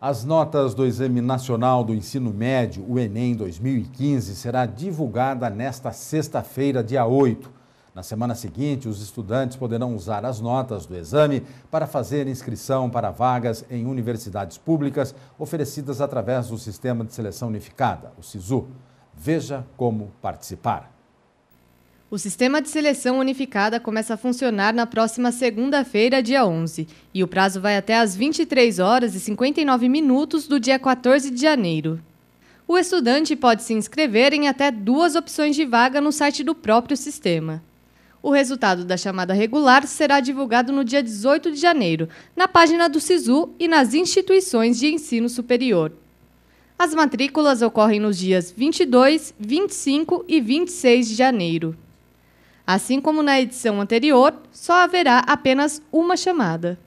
As notas do Exame Nacional do Ensino Médio, o Enem 2015, será divulgada nesta sexta-feira, dia 8. Na semana seguinte, os estudantes poderão usar as notas do exame para fazer inscrição para vagas em universidades públicas oferecidas através do Sistema de Seleção Unificada, o SISU. Veja como participar. O sistema de seleção unificada começa a funcionar na próxima segunda-feira, dia 11, e o prazo vai até às 23 horas e 59 minutos do dia 14 de janeiro. O estudante pode se inscrever em até duas opções de vaga no site do próprio sistema. O resultado da chamada regular será divulgado no dia 18 de janeiro, na página do SISU e nas instituições de ensino superior. As matrículas ocorrem nos dias 22, 25 e 26 de janeiro. Assim como na edição anterior, só haverá apenas uma chamada.